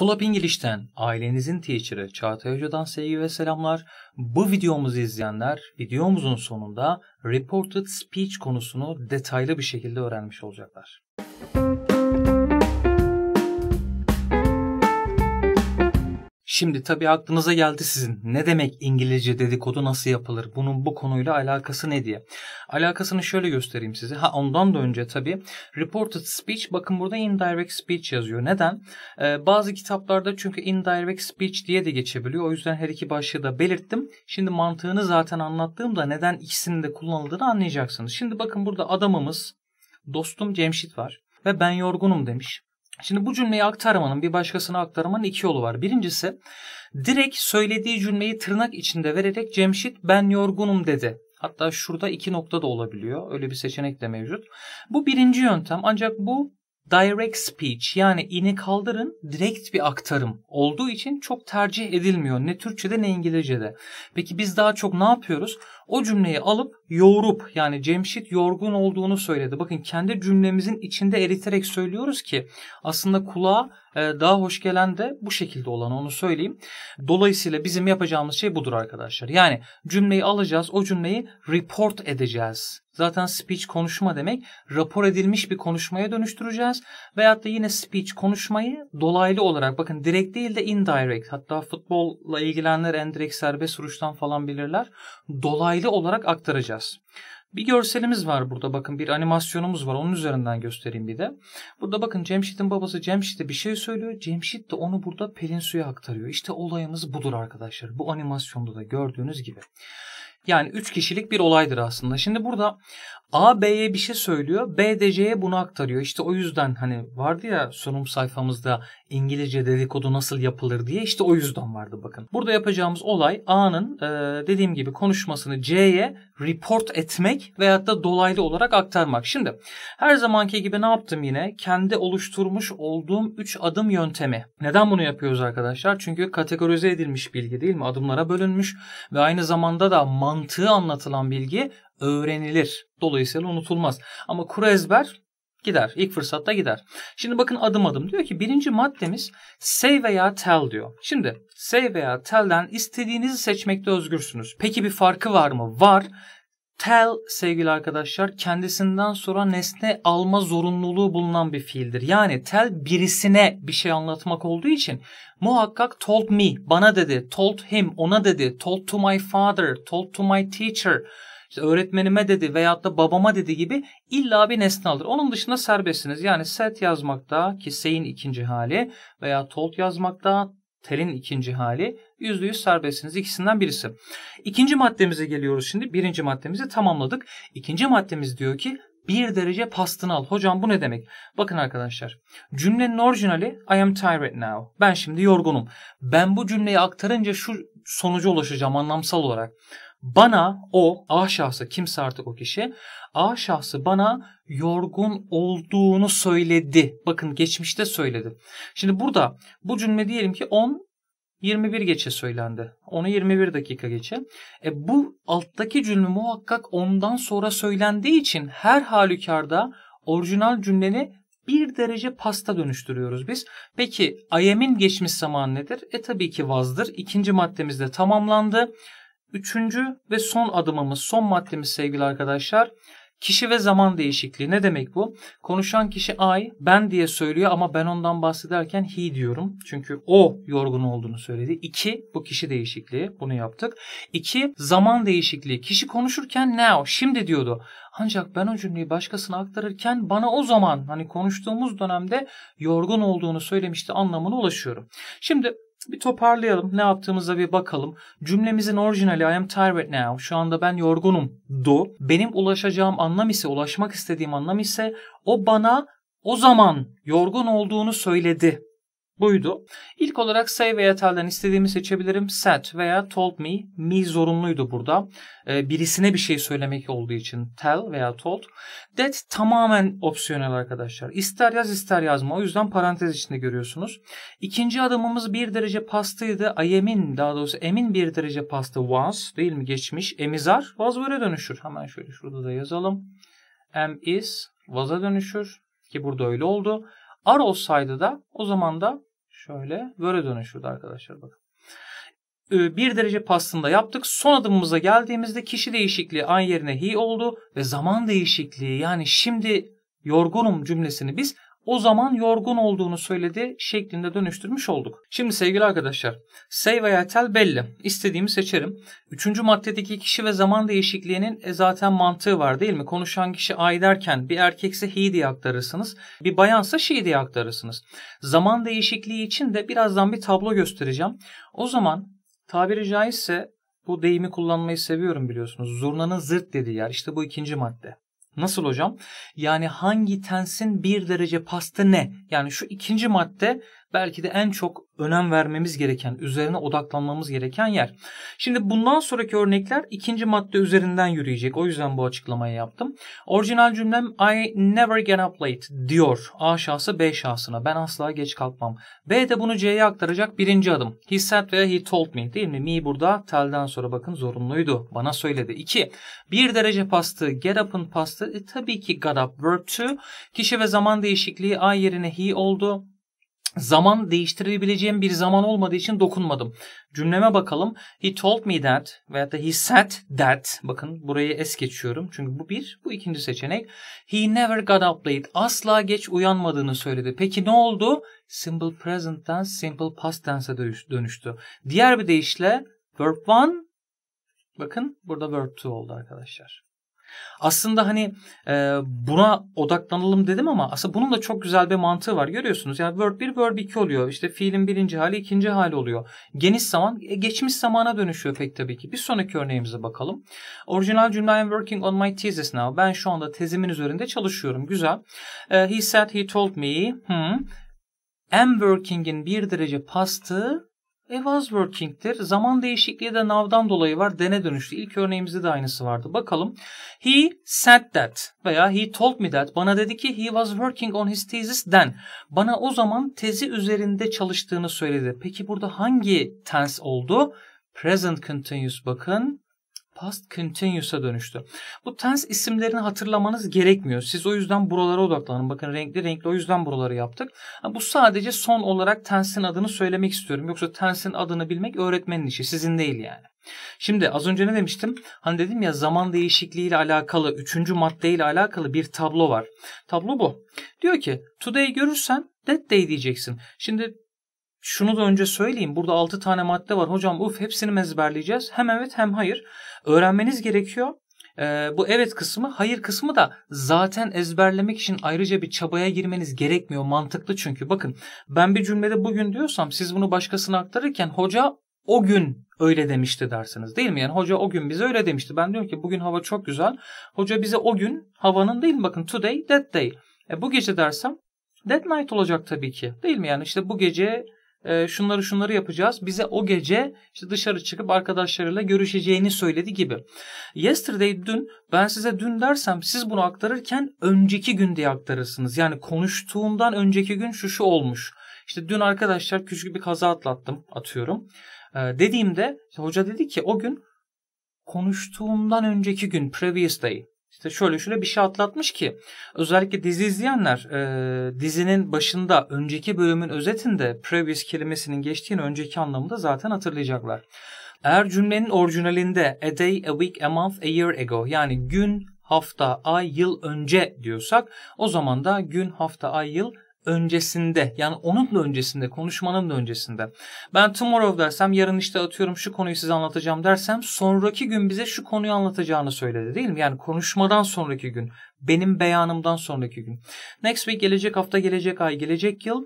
Flop İngiliz'ten ailenizin teacher'ı Çağatay Hoca'dan sevgi ve selamlar. Bu videomuzu izleyenler videomuzun sonunda reported speech konusunu detaylı bir şekilde öğrenmiş olacaklar. Müzik Şimdi tabii aklınıza geldi sizin ne demek İngilizce dedikodu nasıl yapılır? Bunun bu konuyla alakası ne diye. Alakasını şöyle göstereyim size. Ha ondan da önce tabii reported speech bakın burada indirect speech yazıyor. Neden? Ee, bazı kitaplarda çünkü indirect speech diye de geçebiliyor. O yüzden her iki başlığı da belirttim. Şimdi mantığını zaten anlattığımda neden ikisinin de kullanıldığını anlayacaksınız. Şimdi bakın burada adamımız dostum Cemşit var ve ben yorgunum demiş. Şimdi bu cümleyi aktarmanın bir başkasına aktarmanın iki yolu var. Birincisi direkt söylediği cümleyi tırnak içinde vererek Cemşit ben yorgunum dedi. Hatta şurada iki nokta da olabiliyor. Öyle bir seçenek de mevcut. Bu birinci yöntem ancak bu direct speech yani ini kaldırın direkt bir aktarım olduğu için çok tercih edilmiyor. Ne Türkçe'de ne İngilizce'de. Peki biz daha çok ne yapıyoruz? O cümleyi alıp yoğurup yani Cemşit yorgun olduğunu söyledi. Bakın kendi cümlemizin içinde eriterek söylüyoruz ki aslında kulağa e, daha hoş gelen de bu şekilde olan onu söyleyeyim. Dolayısıyla bizim yapacağımız şey budur arkadaşlar. Yani cümleyi alacağız, o cümleyi report edeceğiz. Zaten speech konuşma demek. Rapor edilmiş bir konuşmaya dönüştüreceğiz. Veyahut da yine speech konuşmayı dolaylı olarak bakın direkt değil de indirect. Hatta futbolla ilgilenenler en direkt serbest vuruştan falan bilirler. Dolaylı detaylı olarak aktaracağız. Bir görselimiz var burada bakın bir animasyonumuz var onun üzerinden göstereyim bir de. Burada bakın Cemşit'in babası Cemşit'e bir şey söylüyor. Cemşit de onu burada Pelin Su'ya aktarıyor. İşte olayımız budur arkadaşlar. Bu animasyonda da gördüğünüz gibi. Yani 3 kişilik bir olaydır aslında. Şimdi burada A B'ye bir şey söylüyor. B de C'ye bunu aktarıyor. İşte o yüzden hani vardı ya sunum sayfamızda İngilizce dedikodu nasıl yapılır diye işte o yüzden vardı bakın. Burada yapacağımız olay A'nın e, dediğim gibi konuşmasını C'ye report etmek veyahut da dolaylı olarak aktarmak. Şimdi her zamanki gibi ne yaptım yine? Kendi oluşturmuş olduğum 3 adım yöntemi. Neden bunu yapıyoruz arkadaşlar? Çünkü kategorize edilmiş bilgi değil mi? Adımlara bölünmüş ve aynı zamanda da mantığı anlatılan bilgi öğrenilir. Dolayısıyla unutulmaz. Ama kuru ezber gider. İlk fırsatta gider. Şimdi bakın adım adım. Diyor ki birinci maddemiz say veya tell diyor. Şimdi say veya tell'den istediğinizi seçmekte özgürsünüz. Peki bir farkı var mı? Var. Tell sevgili arkadaşlar kendisinden sonra nesne alma zorunluluğu bulunan bir fiildir. Yani tell birisine bir şey anlatmak olduğu için muhakkak told me bana dedi, told him ona dedi, told to my father, told to my teacher işte öğretmenime dedi veyahut da babama dedi gibi illa bir nesne alır. Onun dışında serbestsiniz. Yani set yazmakta ki seyin ikinci hali veya tolt yazmakta telin ikinci hali yüzde yüz serbestsiniz. İkisinden birisi. İkinci maddemize geliyoruz şimdi. Birinci maddemizi tamamladık. İkinci maddemiz diyor ki bir derece pastını al. Hocam bu ne demek? Bakın arkadaşlar. Cümlenin orijinali I am tired now. Ben şimdi yorgunum. Ben bu cümleyi aktarınca şu sonuca ulaşacağım anlamsal olarak. Bana o A şahsı kimse artık o kişi A şahsı bana yorgun olduğunu söyledi. Bakın geçmişte söyledi. Şimdi burada bu cümle diyelim ki 10 21 geçe söylendi. Onu 21 dakika geçe. E bu alttaki cümle muhakkak ondan sonra söylendiği için her halükarda orijinal cümleni bir derece pasta dönüştürüyoruz biz. Peki ayemin geçmiş zaman nedir? E tabii ki vazdır. İkinci maddemiz de tamamlandı. Üçüncü ve son adımımız, son maddemiz sevgili arkadaşlar. Kişi ve zaman değişikliği. Ne demek bu? Konuşan kişi I, ben diye söylüyor ama ben ondan bahsederken he diyorum. Çünkü o yorgun olduğunu söyledi. İki, bu kişi değişikliği. Bunu yaptık. İki, zaman değişikliği. Kişi konuşurken now, şimdi diyordu. Ancak ben o cümleyi başkasına aktarırken bana o zaman hani konuştuğumuz dönemde yorgun olduğunu söylemişti anlamına ulaşıyorum. Şimdi bir toparlayalım. Ne yaptığımıza bir bakalım. Cümlemizin orijinali I am tired now. Şu anda ben yorgunum. Do. Benim ulaşacağım anlam ise, ulaşmak istediğim anlam ise o bana o zaman yorgun olduğunu söyledi buydu. İlk olarak say veya yatağından istediğimi seçebilirim. Set veya told me. Me zorunluydu burada. Ee, birisine bir şey söylemek olduğu için tell veya told. That tamamen opsiyonel arkadaşlar. İster yaz ister yazma. O yüzden parantez içinde görüyorsunuz. İkinci adımımız bir derece pastıydı. I am in daha doğrusu emin bir derece pastı was değil mi geçmiş. Emizar was böyle dönüşür. Hemen şöyle şurada da yazalım. Am is was'a dönüşür ki burada öyle oldu. Ar olsaydı da o zaman da Şöyle böyle dönüşürdü arkadaşlar bakın. 1 ee, derece pastında yaptık. Son adımımıza geldiğimizde kişi değişikliği an yerine hi oldu ve zaman değişikliği yani şimdi yorgunum cümlesini biz o zaman yorgun olduğunu söyledi şeklinde dönüştürmüş olduk. Şimdi sevgili arkadaşlar say veya tell belli. İstediğimi seçerim. Üçüncü maddedeki kişi ve zaman değişikliğinin e, zaten mantığı var değil mi? Konuşan kişi I derken bir erkekse he diye aktarırsınız. Bir bayansa she diye aktarırsınız. Zaman değişikliği için de birazdan bir tablo göstereceğim. O zaman tabiri caizse bu deyimi kullanmayı seviyorum biliyorsunuz. Zurnanın zırt dediği yer işte bu ikinci madde. Nasıl hocam? Yani hangi tensin bir derece pastı ne? Yani şu ikinci madde belki de en çok önem vermemiz gereken, üzerine odaklanmamız gereken yer. Şimdi bundan sonraki örnekler ikinci madde üzerinden yürüyecek. O yüzden bu açıklamayı yaptım. Orijinal cümlem I never get up late diyor. A şahsı B şahsına. Ben asla geç kalkmam. B de bunu C'ye aktaracak birinci adım. He said veya he told me değil mi? Me burada telden sonra bakın zorunluydu. Bana söyledi. 2. Bir derece pastı. Get up'ın pastı. E, tabii ki got up. Verb to. Kişi ve zaman değişikliği A yerine he oldu zaman değiştirebileceğim bir zaman olmadığı için dokunmadım. Cümleme bakalım. He told me that veya da he said that. Bakın burayı es geçiyorum. Çünkü bu bir. Bu ikinci seçenek. He never got up late. Asla geç uyanmadığını söyledi. Peki ne oldu? Simple presentten simple past tense'e dönüştü. Diğer bir deyişle verb 1 bakın burada verb 2 oldu arkadaşlar. Aslında hani e, buna odaklanalım dedim ama aslında bunun da çok güzel bir mantığı var. Görüyorsunuz yani verb 1, verb 2 oluyor. İşte fiilin birinci hali, ikinci hali oluyor. Geniş zaman, e, geçmiş zamana dönüşüyor pek tabii ki. Bir sonraki örneğimize bakalım. Orijinal cümle I'm working on my thesis now. Ben şu anda tezimin üzerinde çalışıyorum. Güzel. E, he said, he told me. Hmm. I'm working in bir derece pastı e was working'tir. Zaman değişikliği de now'dan dolayı var. Dene dönüştü. İlk örneğimizde de aynısı vardı. Bakalım. He said that veya he told me that. Bana dedi ki he was working on his thesis then. Bana o zaman tezi üzerinde çalıştığını söyledi. Peki burada hangi tense oldu? Present continuous bakın past continuous'a dönüştü. Bu tense isimlerini hatırlamanız gerekmiyor. Siz o yüzden buralara odaklanın. Bakın renkli renkli o yüzden buraları yaptık. Bu sadece son olarak tense'in adını söylemek istiyorum. Yoksa tense'in adını bilmek öğretmenin işi. Sizin değil yani. Şimdi az önce ne demiştim? Hani dedim ya zaman değişikliği ile alakalı, üçüncü madde ile alakalı bir tablo var. Tablo bu. Diyor ki today görürsen that day diyeceksin. Şimdi şunu da önce söyleyeyim. Burada 6 tane madde var. Hocam uf hepsini ezberleyeceğiz. Hem evet hem hayır. Öğrenmeniz gerekiyor. Ee, bu evet kısmı, hayır kısmı da zaten ezberlemek için ayrıca bir çabaya girmeniz gerekmiyor. Mantıklı çünkü. Bakın ben bir cümlede bugün diyorsam siz bunu başkasına aktarırken hoca o gün öyle demişti dersiniz değil mi? Yani hoca o gün bize öyle demişti. Ben diyorum ki bugün hava çok güzel. Hoca bize o gün havanın değil mi? Bakın today, that day. E, bu gece dersem that night olacak tabii ki. Değil mi? Yani işte bu gece e, şunları şunları yapacağız. Bize o gece işte dışarı çıkıp arkadaşlarıyla görüşeceğini söyledi gibi. Yesterday dün ben size dün dersem siz bunu aktarırken önceki gün diye aktarırsınız. Yani konuştuğundan önceki gün şu şu olmuş. İşte dün arkadaşlar küçük bir kaza atlattım atıyorum. E, dediğimde işte hoca dedi ki o gün konuştuğumdan önceki gün previous day işte şöyle şöyle bir şey atlatmış ki özellikle dizi izleyenler e, dizinin başında önceki bölümün özetinde previous kelimesinin geçtiğini önceki anlamında zaten hatırlayacaklar. Eğer cümlenin orijinalinde a day, a week, a month, a year ago yani gün, hafta, ay, yıl önce diyorsak o zaman da gün, hafta, ay, yıl öncesinde yani onunla öncesinde konuşmanın da öncesinde ben tomorrow dersem yarın işte atıyorum şu konuyu size anlatacağım dersem sonraki gün bize şu konuyu anlatacağını söyledi değil mi? Yani konuşmadan sonraki gün benim beyanımdan sonraki gün. Next week gelecek hafta gelecek ay gelecek yıl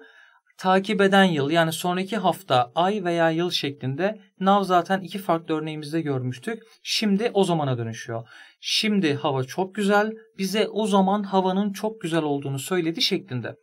takip eden yıl yani sonraki hafta, ay veya yıl şeklinde nav zaten iki farklı örneğimizde görmüştük. Şimdi o zamana dönüşüyor. Şimdi hava çok güzel, bize o zaman havanın çok güzel olduğunu söyledi şeklinde.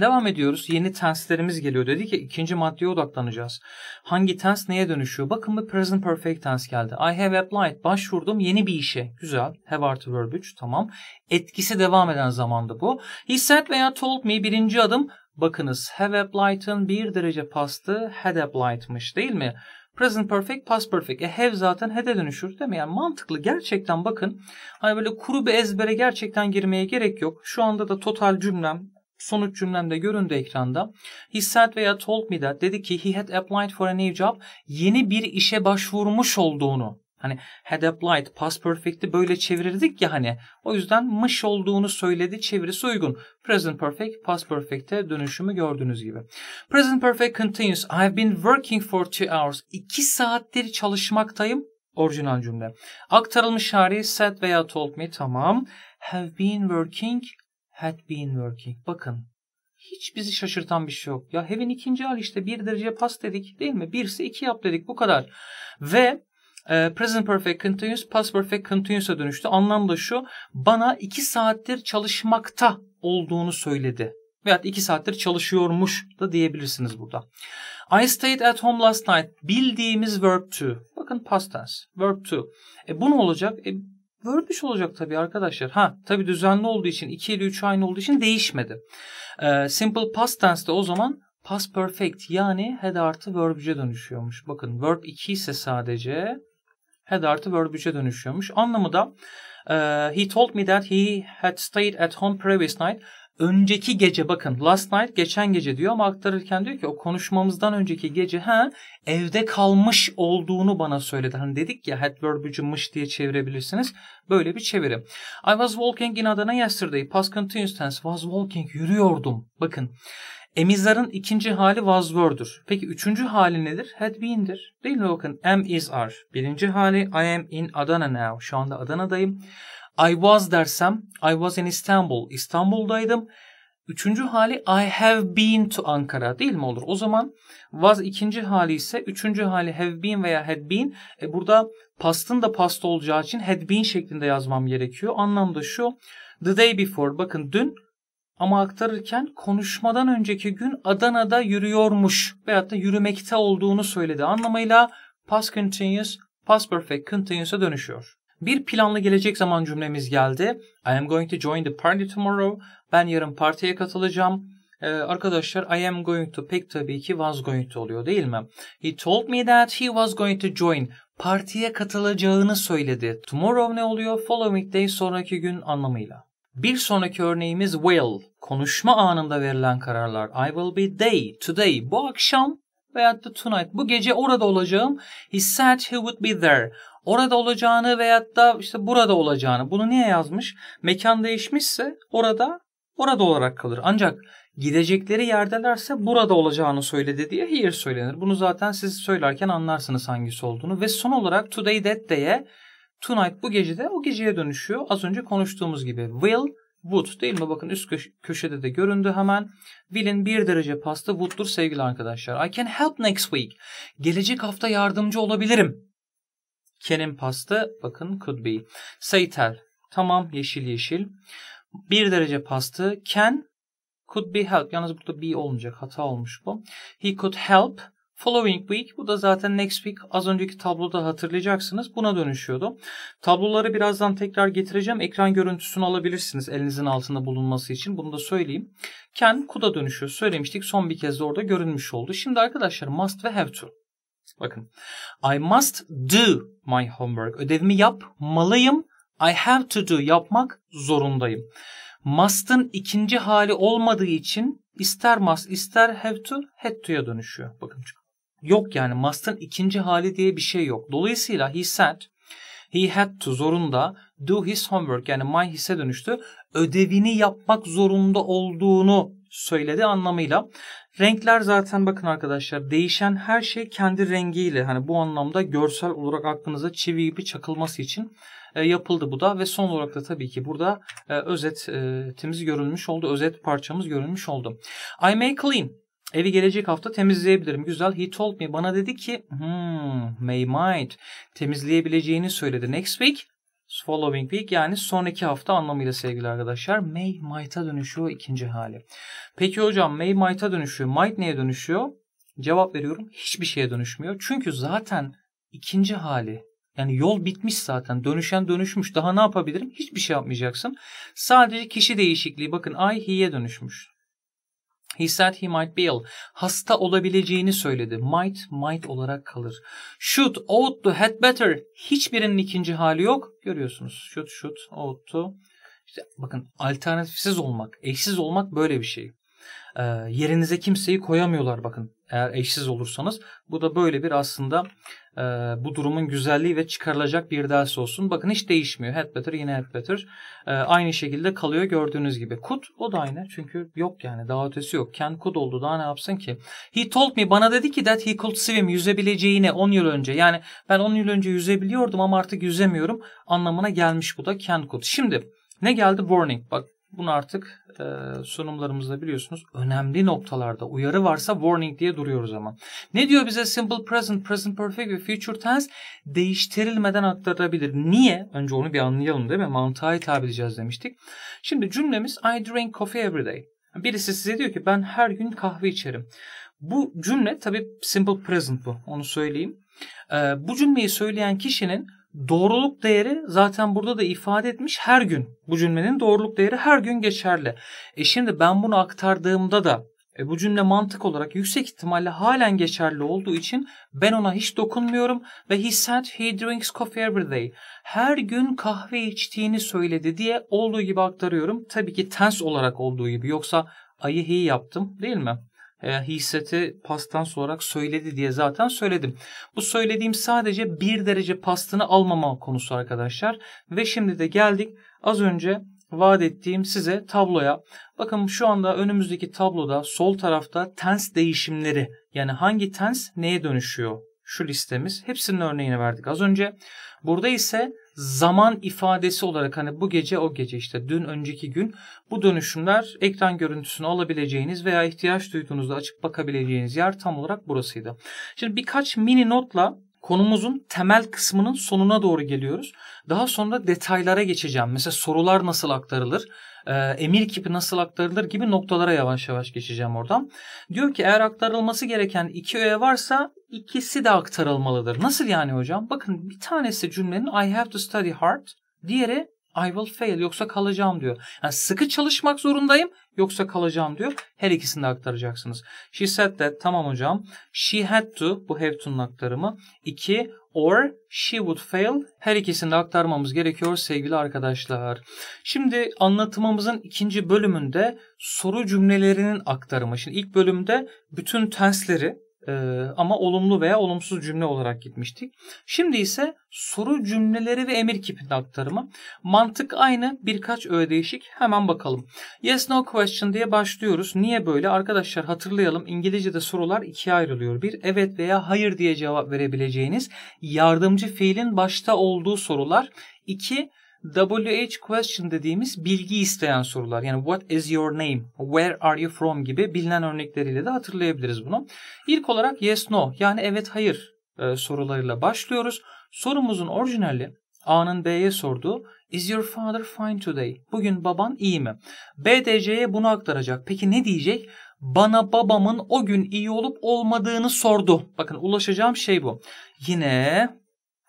Devam ediyoruz. Yeni tenslerimiz geliyor. Dedi ki ikinci maddeye odaklanacağız. Hangi tens neye dönüşüyor? Bakın bir present perfect tense geldi. I have applied. Başvurdum yeni bir işe. Güzel. Have artı verb 3. Tamam. Etkisi devam eden zamanda bu. He said veya told me birinci adım. Bakınız have applied'ın bir derece pastı had applied'mış değil mi? Present perfect, past perfect. E have zaten had'e dönüşür değil mi? Yani mantıklı. Gerçekten bakın hani böyle kuru bir ezbere gerçekten girmeye gerek yok. Şu anda da total cümlem Sonuç cümlemde göründü ekranda. He said veya told me that dedi ki he had applied for a new job. Yeni bir işe başvurmuş olduğunu. Hani had applied past perfect'i böyle çevirirdik ya hani. O yüzden mış olduğunu söyledi çevirisi uygun. Present perfect past perfect'e dönüşümü gördüğünüz gibi. Present perfect continues. I've been working for two hours. İki saattir çalışmaktayım. Orijinal cümle. Aktarılmış hali said veya told me tamam. Have been working had been working. Bakın hiç bizi şaşırtan bir şey yok. Ya Heaven ikinci hal işte bir derece pas dedik değil mi? Birse iki yap dedik bu kadar. Ve e, present perfect continuous, past perfect continuous'a e dönüştü. Anlam da şu bana iki saattir çalışmakta olduğunu söyledi. Veyahut iki saattir çalışıyormuş da diyebilirsiniz burada. I stayed at home last night. Bildiğimiz verb to. Bakın past tense. Verb to. E bu ne olacak? E, Görmüş olacak tabii arkadaşlar. Ha tabii düzenli olduğu için 2 ile 3 aynı olduğu için değişmedi. Ee, simple past tense'de o zaman past perfect yani head artı verb dönüşüyormuş. Bakın verb 2 ise sadece head artı verb dönüşüyormuş. Anlamı da e, he told me that he had stayed at home previous night önceki gece bakın last night geçen gece diyor ama aktarırken diyor ki o konuşmamızdan önceki gece ha evde kalmış olduğunu bana söyledi. Hani dedik ya had verb'ü diye çevirebilirsiniz. Böyle bir çevirim. I was walking in Adana yesterday. Past continuous tense was walking yürüyordum. Bakın Emizar'ın ikinci hali was were'dür. Peki üçüncü hali nedir? Had been'dir. Değil mi bakın? Am is are. Birinci hali I am in Adana now. Şu anda Adana'dayım. I was dersem I was in Istanbul. İstanbul'daydım. Üçüncü hali I have been to Ankara değil mi olur? O zaman was ikinci hali ise üçüncü hali have been veya had been. E burada pastın da past olacağı için had been şeklinde yazmam gerekiyor. Anlam da şu. The day before bakın dün ama aktarırken konuşmadan önceki gün Adana'da yürüyormuş veyahut da yürümekte olduğunu söyledi anlamıyla past continuous, past perfect continuous'a dönüşüyor. Bir planlı gelecek zaman cümlemiz geldi. I am going to join the party tomorrow. Ben yarın partiye katılacağım. Ee, arkadaşlar I am going to pek tabii ki was going to oluyor değil mi? He told me that he was going to join. Partiye katılacağını söyledi. Tomorrow ne oluyor? Following day sonraki gün anlamıyla. Bir sonraki örneğimiz will. Konuşma anında verilen kararlar. I will be day, today, bu akşam veya da tonight bu gece orada olacağım. He said he would be there. Orada olacağını veya da işte burada olacağını. Bunu niye yazmış? Mekan değişmişse orada orada olarak kalır. Ancak gidecekleri yerdelerse burada olacağını söyledi diye here söylenir. Bunu zaten siz söylerken anlarsınız hangisi olduğunu. Ve son olarak today that day'e tonight bu gecede o geceye dönüşüyor. Az önce konuştuğumuz gibi will Wood değil mi? Bakın üst köşede de göründü hemen. Will'in bir derece pasta Wood'dur sevgili arkadaşlar. I can help next week. Gelecek hafta yardımcı olabilirim. Ken'in pastı bakın could be. Say Tamam yeşil yeşil. Bir derece pastı Ken could be help. Yalnız burada be olmayacak. Hata olmuş bu. He could help. Following week bu da zaten next week az önceki tabloda hatırlayacaksınız buna dönüşüyordu. Tabloları birazdan tekrar getireceğim. Ekran görüntüsünü alabilirsiniz elinizin altında bulunması için bunu da söyleyeyim. Can kuda dönüşüyor söylemiştik son bir kez de orada görünmüş oldu. Şimdi arkadaşlar must ve have to. Bakın I must do my homework ödevimi yapmalıyım. I have to do yapmak zorundayım. Must'ın ikinci hali olmadığı için ister must ister have to had to'ya dönüşüyor. Bakın yok yani must'ın ikinci hali diye bir şey yok. Dolayısıyla he said he had to zorunda do his homework yani my hisse dönüştü. Ödevini yapmak zorunda olduğunu söyledi anlamıyla. Renkler zaten bakın arkadaşlar değişen her şey kendi rengiyle hani bu anlamda görsel olarak aklınıza çivi gibi çakılması için e, yapıldı bu da ve son olarak da tabii ki burada e, özetimiz e, görülmüş oldu. Özet parçamız görülmüş oldu. I may clean Evi gelecek hafta temizleyebilirim. Güzel. He told me. Bana dedi ki hmm, may might. Temizleyebileceğini söyledi. Next week following week yani sonraki hafta anlamıyla sevgili arkadaşlar. May might'a dönüşüyor ikinci hali. Peki hocam may might'a dönüşüyor. Might neye dönüşüyor? Cevap veriyorum hiçbir şeye dönüşmüyor. Çünkü zaten ikinci hali yani yol bitmiş zaten. Dönüşen dönüşmüş. Daha ne yapabilirim? Hiçbir şey yapmayacaksın. Sadece kişi değişikliği. Bakın I he'ye dönüşmüş. He said he might be ill. Hasta olabileceğini söyledi. Might, might olarak kalır. Should, ought to, had better. Hiçbirinin ikinci hali yok. Görüyorsunuz. Should, should, ought to. İşte bakın alternatifsiz olmak, eşsiz olmak böyle bir şey. Ee, yerinize kimseyi koyamıyorlar bakın eğer eşsiz olursanız. Bu da böyle bir aslında e, bu durumun güzelliği ve çıkarılacak bir ders olsun. Bakın hiç değişmiyor. Head better yine head better. E, aynı şekilde kalıyor gördüğünüz gibi. Kut, o da aynı. Çünkü yok yani daha ötesi yok. Ken Kut oldu daha ne yapsın ki? He told me bana dedi ki that he could swim yüzebileceğini 10 yıl önce. Yani ben 10 yıl önce yüzebiliyordum ama artık yüzemiyorum anlamına gelmiş bu da can could. Şimdi ne geldi? Warning. Bak bunu artık e, sunumlarımızda biliyorsunuz önemli noktalarda uyarı varsa warning diye duruyoruz ama. Ne diyor bize simple present, present perfect ve future tense değiştirilmeden aktarılabilir. Niye? Önce onu bir anlayalım değil mi? Mantığa hitap edeceğiz demiştik. Şimdi cümlemiz I drink coffee every day. Birisi size diyor ki ben her gün kahve içerim. Bu cümle tabii simple present bu. Onu söyleyeyim. E, bu cümleyi söyleyen kişinin doğruluk değeri zaten burada da ifade etmiş her gün. Bu cümlenin doğruluk değeri her gün geçerli. E şimdi ben bunu aktardığımda da e bu cümle mantık olarak yüksek ihtimalle halen geçerli olduğu için ben ona hiç dokunmuyorum ve he said he drinks coffee every day. Her gün kahve içtiğini söyledi diye olduğu gibi aktarıyorum. Tabii ki tens olarak olduğu gibi yoksa ayı he yaptım değil mi? e, hisseti pastan olarak söyledi diye zaten söyledim. Bu söylediğim sadece bir derece pastını almama konusu arkadaşlar. Ve şimdi de geldik az önce vaat ettiğim size tabloya. Bakın şu anda önümüzdeki tabloda sol tarafta tens değişimleri yani hangi tens neye dönüşüyor şu listemiz. Hepsinin örneğini verdik az önce. Burada ise zaman ifadesi olarak hani bu gece o gece işte dün önceki gün bu dönüşümler ekran görüntüsünü alabileceğiniz veya ihtiyaç duyduğunuzda açık bakabileceğiniz yer tam olarak burasıydı. Şimdi birkaç mini notla konumuzun temel kısmının sonuna doğru geliyoruz. Daha sonra detaylara geçeceğim. Mesela sorular nasıl aktarılır, ee, emir kipi nasıl aktarılır gibi noktalara yavaş yavaş geçeceğim oradan. Diyor ki eğer aktarılması gereken iki öğe varsa İkisi de aktarılmalıdır. Nasıl yani hocam? Bakın bir tanesi cümlenin I have to study hard. Diğeri I will fail yoksa kalacağım diyor. Yani sıkı çalışmak zorundayım yoksa kalacağım diyor. Her ikisini de aktaracaksınız. She said that tamam hocam. She had to bu have to'nun aktarımı. İki or she would fail. Her ikisini de aktarmamız gerekiyor sevgili arkadaşlar. Şimdi anlatımımızın ikinci bölümünde soru cümlelerinin aktarımı. Şimdi ilk bölümde bütün tensleri ee, ama olumlu veya olumsuz cümle olarak gitmiştik. Şimdi ise soru cümleleri ve emir kipinde aktarımı. Mantık aynı birkaç öğe değişik. Hemen bakalım. Yes no question diye başlıyoruz. Niye böyle? Arkadaşlar hatırlayalım İngilizce'de sorular ikiye ayrılıyor. Bir evet veya hayır diye cevap verebileceğiniz yardımcı fiilin başta olduğu sorular. İki WH question dediğimiz bilgi isteyen sorular. Yani what is your name, where are you from gibi bilinen örnekleriyle de hatırlayabiliriz bunu. İlk olarak yes no yani evet hayır e, sorularıyla başlıyoruz. Sorumuzun orijinali A'nın B'ye sorduğu Is your father fine today? Bugün baban iyi mi? B de C'ye bunu aktaracak. Peki ne diyecek? Bana babamın o gün iyi olup olmadığını sordu. Bakın ulaşacağım şey bu. Yine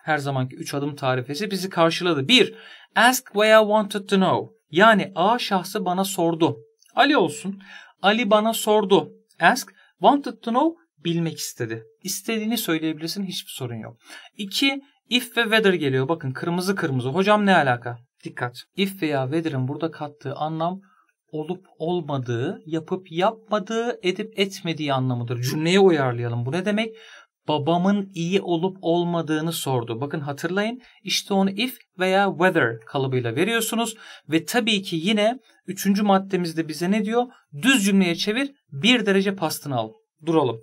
her zamanki 3 adım tarifesi bizi karşıladı. 1. Ask where I wanted to know. Yani A şahsı bana sordu. Ali olsun. Ali bana sordu. Ask wanted to know bilmek istedi. İstediğini söyleyebilirsin hiçbir sorun yok. 2. If ve whether geliyor. Bakın kırmızı kırmızı. Hocam ne alaka? Dikkat. If veya whether'ın burada kattığı anlam olup olmadığı, yapıp yapmadığı, edip etmediği anlamıdır. Cümleye uyarlayalım. Bu ne demek? babamın iyi olup olmadığını sordu. Bakın hatırlayın işte onu if veya whether kalıbıyla veriyorsunuz ve tabii ki yine üçüncü maddemizde bize ne diyor? Düz cümleye çevir bir derece pastını al. Duralım.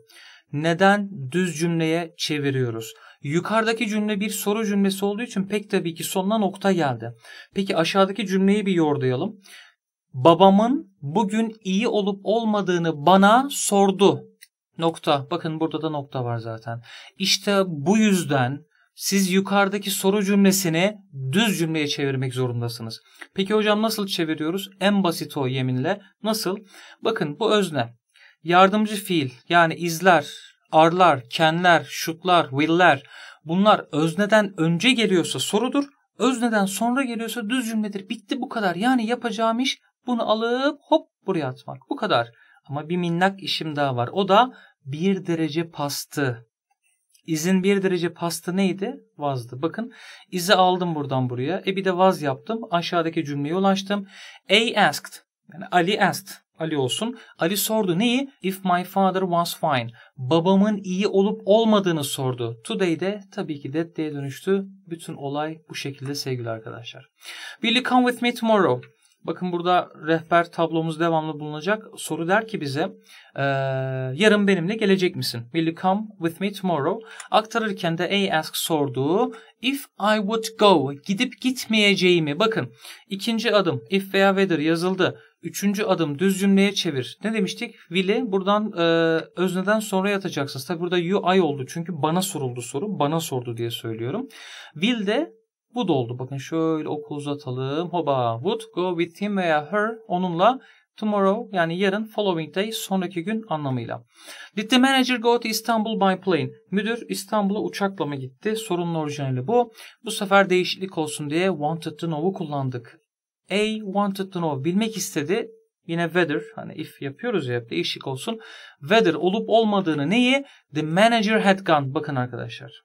Neden düz cümleye çeviriyoruz? Yukarıdaki cümle bir soru cümlesi olduğu için pek tabii ki sonuna nokta geldi. Peki aşağıdaki cümleyi bir yordayalım. Babamın bugün iyi olup olmadığını bana sordu Nokta. Bakın burada da nokta var zaten. İşte bu yüzden siz yukarıdaki soru cümlesini düz cümleye çevirmek zorundasınız. Peki hocam nasıl çeviriyoruz? En basit o yeminle. Nasıl? Bakın bu özne. Yardımcı fiil yani izler, arlar, kenler, şutlar, will'ler bunlar özneden önce geliyorsa sorudur. Özneden sonra geliyorsa düz cümledir. Bitti bu kadar. Yani yapacağım iş bunu alıp hop buraya atmak. Bu kadar. Ama bir minnak işim daha var. O da bir derece pastı. İzin bir derece pastı neydi? Vazdı. Bakın izi aldım buradan buraya. E bir de vaz yaptım. Aşağıdaki cümleye ulaştım. A asked. Yani Ali asked. Ali olsun. Ali sordu neyi? If my father was fine. Babamın iyi olup olmadığını sordu. Today de tabii ki that day'e dönüştü. Bütün olay bu şekilde sevgili arkadaşlar. Will you come with me tomorrow? Bakın burada rehber tablomuz devamlı bulunacak. Soru der ki bize e, yarın benimle gelecek misin? Will you come with me tomorrow? Aktarırken de a ask sorduğu if I would go gidip gitmeyeceğimi. Bakın ikinci adım if veya whether yazıldı. Üçüncü adım düz cümleye çevir. Ne demiştik? Will'i buradan e, özneden sonra yatacaksınız. Tabi burada you I oldu çünkü bana soruldu soru. Bana sordu diye söylüyorum. Will de bu da oldu. Bakın şöyle okul uzatalım. Hoba. Would go with him veya her onunla tomorrow yani yarın following day sonraki gün anlamıyla. Did the manager go to Istanbul by plane? Müdür İstanbul'a uçakla mı gitti? Sorunun orijinali bu. Bu sefer değişiklik olsun diye wanted to know'u kullandık. A wanted to know bilmek istedi. Yine whether hani if yapıyoruz ya değişik olsun. Whether olup olmadığını neyi? The manager had gone. Bakın arkadaşlar.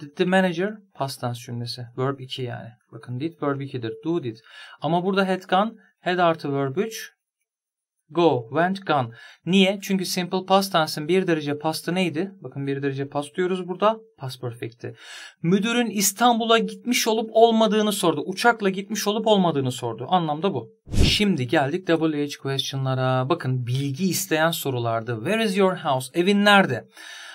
Did the manager past tense cümlesi. Verb 2 yani. Bakın did verb 2'dir. Do did. Ama burada had gone. Had artı verb 3. Go, went, gone. Niye? Çünkü simple past tense'in bir derece pastı neydi? Bakın bir derece past diyoruz burada. Past perfect'ti. Müdürün İstanbul'a gitmiş olup olmadığını sordu. Uçakla gitmiş olup olmadığını sordu. Anlamda bu. Şimdi geldik WH question'lara. Bakın bilgi isteyen sorulardı. Where is your house? Evin nerede?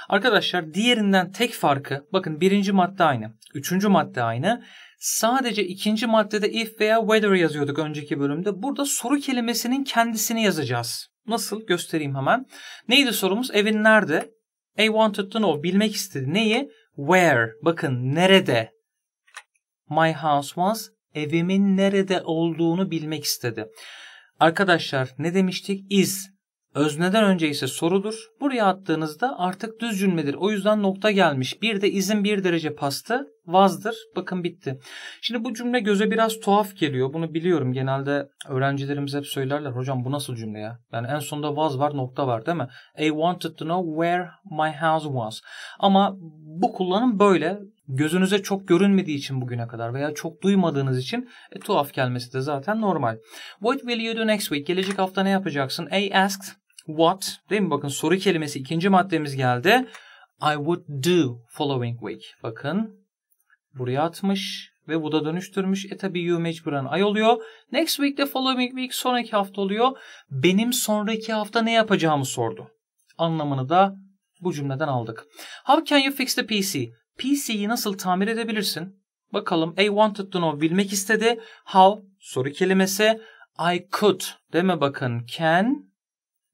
Arkadaşlar diğerinden tek farkı bakın birinci madde aynı. Üçüncü madde aynı. Sadece ikinci maddede if veya whether yazıyorduk önceki bölümde. Burada soru kelimesinin kendisini yazacağız. Nasıl göstereyim hemen. Neydi sorumuz? Evin nerede? I wanted to know. Bilmek istedi. Neyi? Where. Bakın nerede? My house was. Evimin nerede olduğunu bilmek istedi. Arkadaşlar ne demiştik? Is Özneden önce ise sorudur. Buraya attığınızda artık düz cümledir. O yüzden nokta gelmiş. Bir de izin bir derece pastı. Vazdır. Bakın bitti. Şimdi bu cümle göze biraz tuhaf geliyor. Bunu biliyorum. Genelde öğrencilerimiz hep söylerler. Hocam bu nasıl cümle ya? Yani en sonda vaz var nokta var değil mi? I wanted to know where my house was. Ama bu kullanım böyle. Gözünüze çok görünmediği için bugüne kadar veya çok duymadığınız için e, tuhaf gelmesi de zaten normal. What will you do next week? Gelecek hafta ne yapacaksın? A asked what değil mi? Hmm. Bakın soru kelimesi ikinci maddemiz geldi. I would do following week. Bakın buraya atmış ve bu da dönüştürmüş. E tabi you mecburen I oluyor. Next week de following week sonraki hafta oluyor. Benim sonraki hafta ne yapacağımı sordu. Anlamını da bu cümleden aldık. How can you fix the PC? PC'yi nasıl tamir edebilirsin? Bakalım I wanted to know bilmek istedi. How soru kelimesi I could deme bakın can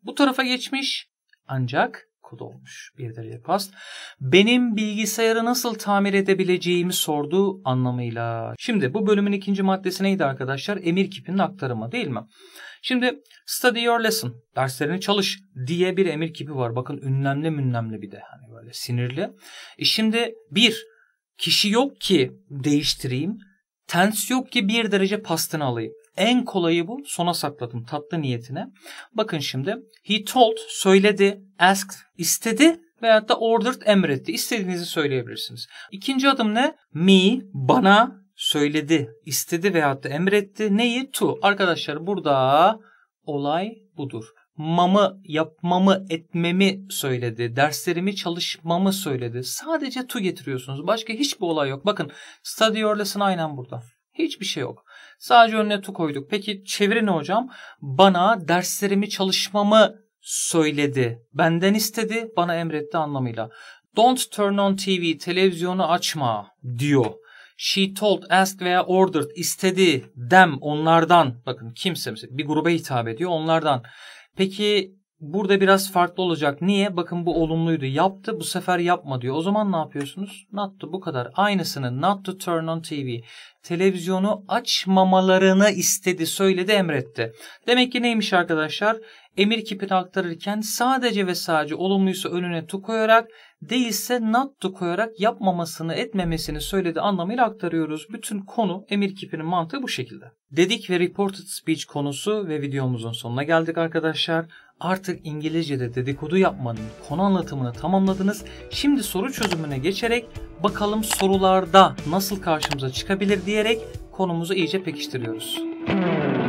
bu tarafa geçmiş ancak kod olmuş. Bir derece past. Benim bilgisayarı nasıl tamir edebileceğimi sordu anlamıyla. Şimdi bu bölümün ikinci maddesi neydi arkadaşlar? Emir kipinin aktarımı değil mi? Şimdi study your lesson, derslerini çalış diye bir emir kipi var. Bakın ünlemli münlemli bir de hani böyle sinirli. E şimdi bir, kişi yok ki değiştireyim. Tens yok ki bir derece pastını alayım. En kolayı bu. Sona sakladım tatlı niyetine. Bakın şimdi. He told, söyledi, asked, istedi veyahut da ordered, emretti. İstediğinizi söyleyebilirsiniz. İkinci adım ne? Me, bana söyledi, istedi veyahut da emretti. Neyi? To. Arkadaşlar burada olay budur Mamı yapmamı, etmemi söyledi. Derslerimi çalışmamı söyledi. Sadece to getiriyorsunuz. Başka hiçbir olay yok. Bakın study your lesson aynen burada. Hiçbir şey yok. Sadece önüne tu koyduk. Peki çeviri ne hocam? Bana derslerimi çalışmamı söyledi. Benden istedi, bana emretti anlamıyla. Don't turn on TV, televizyonu açma diyor. She told, asked veya ordered, istedi, dem onlardan. Bakın kimse bir gruba hitap ediyor onlardan. Peki Burada biraz farklı olacak. Niye? Bakın bu olumluydu. Yaptı bu sefer yapma diyor. O zaman ne yapıyorsunuz? Not to bu kadar. Aynısını not to turn on TV. Televizyonu açmamalarını istedi, söyledi, emretti. Demek ki neymiş arkadaşlar? Emir kipini aktarırken sadece ve sadece olumluysa önüne to koyarak değilse not to koyarak yapmamasını etmemesini söyledi anlamıyla aktarıyoruz. Bütün konu emir kipinin mantığı bu şekilde. Dedik ve reported speech konusu ve videomuzun sonuna geldik arkadaşlar. Artık İngilizce'de dedikodu yapmanın konu anlatımını tamamladınız. Şimdi soru çözümüne geçerek bakalım sorularda nasıl karşımıza çıkabilir diyerek konumuzu iyice pekiştiriyoruz. Hmm.